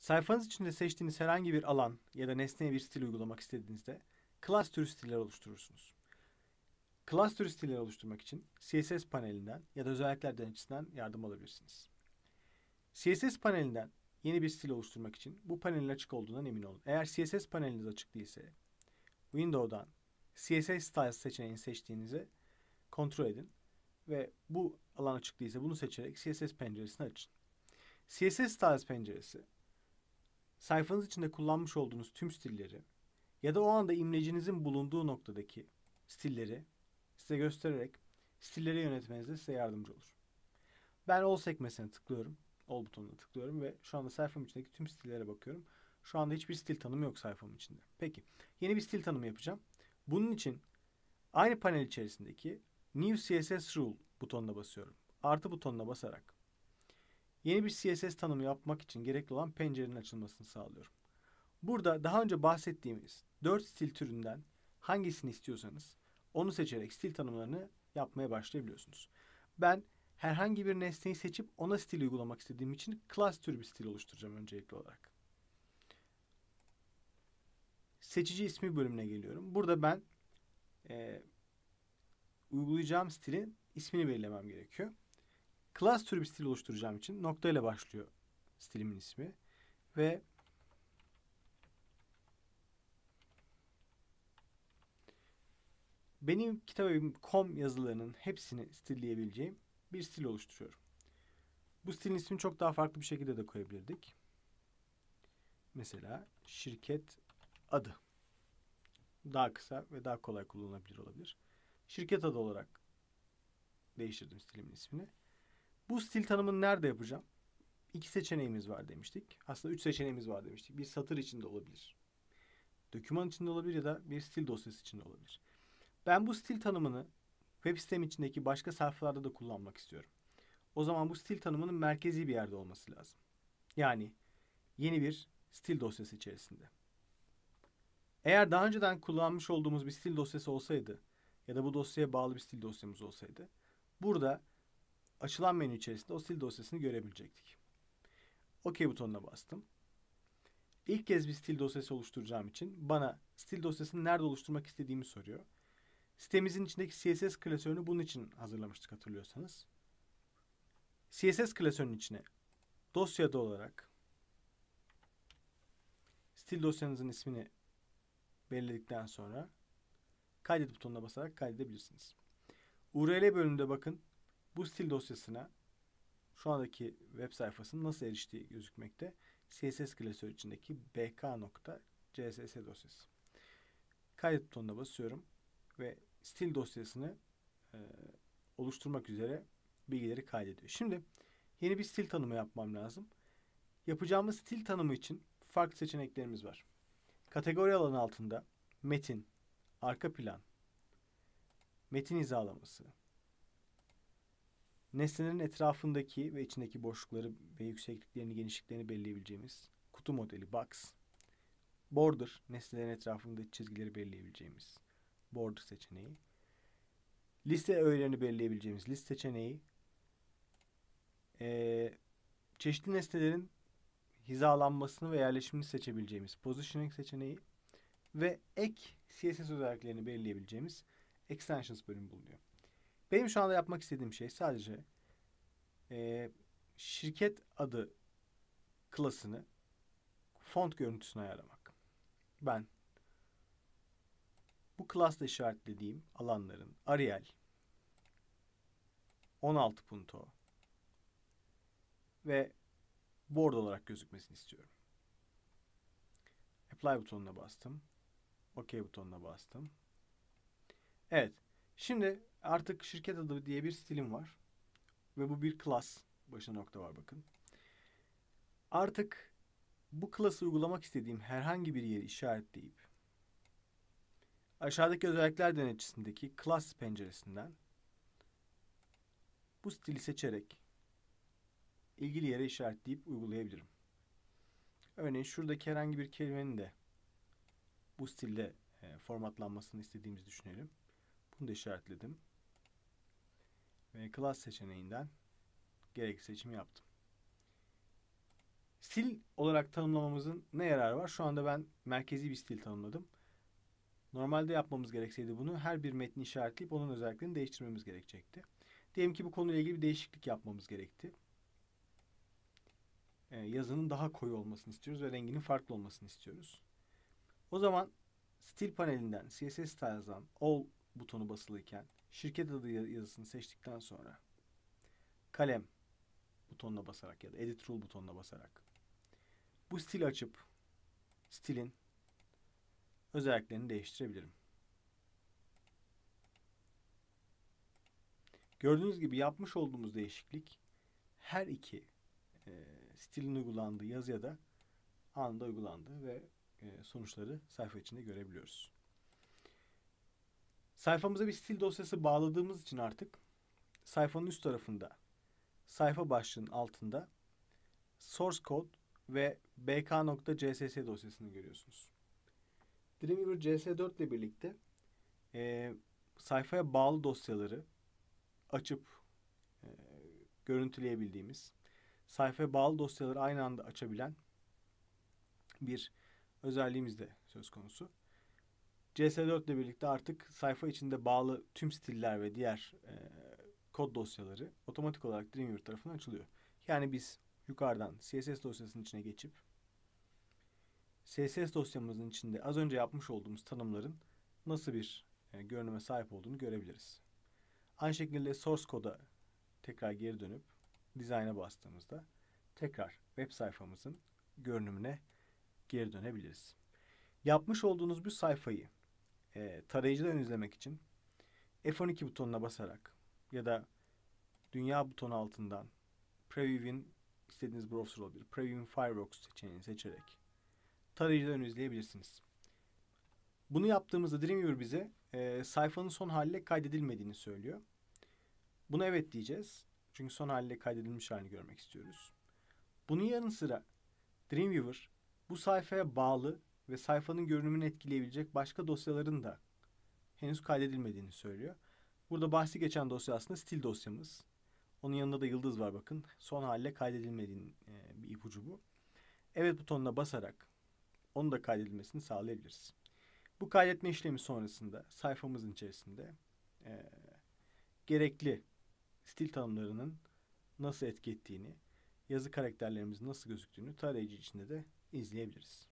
Sayfanız içinde seçtiğiniz herhangi bir alan ya da nesneye bir stil uygulamak istediğinizde class stiller oluşturursunuz. Class stiller oluşturmak için CSS panelinden ya da özellikler denetçisinden yardım alabilirsiniz. CSS panelinden yeni bir stil oluşturmak için bu panelin açık olduğundan emin olun. Eğer CSS paneliniz açık değilse Window'dan CSS Styles seçeneğini seçtiğinizi kontrol edin ve bu alan açık değilse bunu seçerek CSS penceresini açın. CSS Styles penceresi sayfanız içinde kullanmış olduğunuz tüm stilleri ya da o anda imlecinizin bulunduğu noktadaki stilleri size göstererek stilleri yönetmenizde size yardımcı olur. Ben All sekmesine tıklıyorum. All butonuna tıklıyorum ve şu anda sayfam içindeki tüm stillere bakıyorum. Şu anda hiçbir stil tanımı yok sayfamın içinde. Peki yeni bir stil tanımı yapacağım. Bunun için aynı panel içerisindeki New CSS Rule butonuna basıyorum. Artı butonuna basarak Yeni bir CSS tanımı yapmak için gerekli olan pencerenin açılmasını sağlıyorum. Burada daha önce bahsettiğimiz 4 stil türünden hangisini istiyorsanız onu seçerek stil tanımlarını yapmaya başlayabiliyorsunuz. Ben herhangi bir nesneyi seçip ona stil uygulamak istediğim için class türü bir stil oluşturacağım öncelikli olarak. Seçici ismi bölümüne geliyorum. Burada ben e, uygulayacağım stilin ismini belirlemem gerekiyor. Class türü bir stil oluşturacağım için nokta ile başlıyor stilimin ismi. Ve benim kitabım com yazılarının hepsini stilleyebileceğim bir stil oluşturuyorum. Bu stilin ismini çok daha farklı bir şekilde de koyabilirdik. Mesela şirket adı. Daha kısa ve daha kolay kullanılabilir olabilir. Şirket adı olarak değiştirdim stilimin ismini. Bu stil tanımını nerede yapacağım? İki seçeneğimiz var demiştik. Aslında üç seçeneğimiz var demiştik. Bir satır içinde olabilir. Döküman içinde olabilir ya da bir stil dosyası içinde olabilir. Ben bu stil tanımını web sistem içindeki başka sayfalarda da kullanmak istiyorum. O zaman bu stil tanımının merkezi bir yerde olması lazım. Yani yeni bir stil dosyası içerisinde. Eğer daha önceden kullanmış olduğumuz bir stil dosyası olsaydı ya da bu dosyaya bağlı bir stil dosyamız olsaydı burada açılan menü içerisinde o sil dosyasını görebilecektik. OK butonuna bastım. İlk kez bir stil dosyası oluşturacağım için bana stil dosyasını nerede oluşturmak istediğimi soruyor. Sitemizin içindeki CSS klasörünü bunun için hazırlamıştık hatırlıyorsanız. CSS klasörünün içine dosyada olarak stil dosyanızın ismini belirledikten sonra kaydet butonuna basarak kaydedebilirsiniz. URL bölümünde bakın bu stil dosyasına şu andaki web sayfasının nasıl eriştiği gözükmekte. CSS klasörü içindeki bk.css dosyası. Kaydet butonuna basıyorum ve stil dosyasını e, oluşturmak üzere bilgileri kaydediyor. Şimdi yeni bir stil tanımı yapmam lazım. Yapacağımız stil tanımı için farklı seçeneklerimiz var. Kategori alanı altında metin, arka plan, metin hizalaması, nesnenin etrafındaki ve içindeki boşlukları ve yüksekliklerini, genişliklerini belirleyebileceğimiz kutu modeli box. Border, nesnelerin etrafındaki çizgileri belirleyebileceğimiz border seçeneği. Liste öğelerini belirleyebileceğimiz list seçeneği. Ee, çeşitli nesnelerin hizalanmasını ve yerleşimini seçebileceğimiz positioning seçeneği ve ek CSS özelliklerini belirleyebileceğimiz extensions bölümü bulunuyor. Benim şu anda yapmak istediğim şey sadece e, şirket adı klasını font görüntüsüne ayarlamak. Ben bu klasla işaretlediğim alanların Arial, 16 punto ve board olarak gözükmesini istiyorum. Apply butonuna bastım. OK butonuna bastım. Evet. Şimdi artık şirket adı diye bir stilim var. Ve bu bir class. Başına nokta var bakın. Artık bu class'ı uygulamak istediğim herhangi bir yeri işaretleyip aşağıdaki özellikler denetçisindeki class penceresinden bu stili seçerek ilgili yere işaretleyip uygulayabilirim. Örneğin şuradaki herhangi bir kelimenin de bu stilde e, formatlanmasını istediğimizi düşünelim. Bunu da işaretledim ve class seçeneğinden gerekli seçimi yaptım. Stil olarak tanımlamamızın ne yararı var? Şu anda ben merkezi bir stil tanımladım. Normalde yapmamız gerekseydi bunu her bir metni işaretleyip onun özelliklerini değiştirmemiz gerekecekti. Diyelim ki bu konuyla ilgili bir değişiklik yapmamız gerekti. Ee, yazının daha koyu olmasını istiyoruz ve renginin farklı olmasını istiyoruz. O zaman stil panelinden CSS Styles'dan All butonu basılıyken şirket adı yazısını seçtikten sonra kalem butonuna basarak ya da edit rule butonuna basarak bu stil açıp stilin özelliklerini değiştirebilirim. Gördüğünüz gibi yapmış olduğumuz değişiklik her iki e, stilin uygulandığı yazıya da anında uygulandı ve e, sonuçları sayfa içinde görebiliyoruz. Sayfamıza bir stil dosyası bağladığımız için artık sayfanın üst tarafında sayfa başlığının altında source code ve bk.css dosyasını görüyorsunuz. Dreamweaver CS4 ile birlikte e, sayfaya bağlı dosyaları açıp e, görüntüleyebildiğimiz, sayfaya bağlı dosyaları aynı anda açabilen bir özelliğimiz de söz konusu. CS4 ile birlikte artık sayfa içinde bağlı tüm stiller ve diğer e, kod dosyaları otomatik olarak Dreamweaver tarafından açılıyor. Yani biz yukarıdan CSS dosyasının içine geçip CSS dosyamızın içinde az önce yapmış olduğumuz tanımların nasıl bir e, görünüme sahip olduğunu görebiliriz. Aynı şekilde source koda tekrar geri dönüp design'a bastığımızda tekrar web sayfamızın görünümüne geri dönebiliriz. Yapmış olduğunuz bir sayfayı e, tarayıcıdan izlemek için F12 butonuna basarak ya da dünya butonu altından Preview'in istediğiniz browser olabilir. Preview'in Firefox seçeneğini seçerek tarayıcıdan izleyebilirsiniz. Bunu yaptığımızda Dreamweaver bize e, sayfanın son haliyle kaydedilmediğini söylüyor. Buna evet diyeceğiz. Çünkü son haliyle kaydedilmiş halini görmek istiyoruz. Bunun yanı sıra Dreamweaver bu sayfaya bağlı ve sayfanın görünümünü etkileyebilecek başka dosyaların da henüz kaydedilmediğini söylüyor. Burada bahsi geçen dosya aslında stil dosyamız. Onun yanında da yıldız var bakın. Son haliyle kaydedilmediğin e, bir ipucu bu. Evet butonuna basarak onu da kaydedilmesini sağlayabiliriz. Bu kaydetme işlemi sonrasında sayfamızın içerisinde e, gerekli stil tanımlarının nasıl etki ettiğini, yazı karakterlerimizin nasıl gözüktüğünü tarayıcı içinde de izleyebiliriz.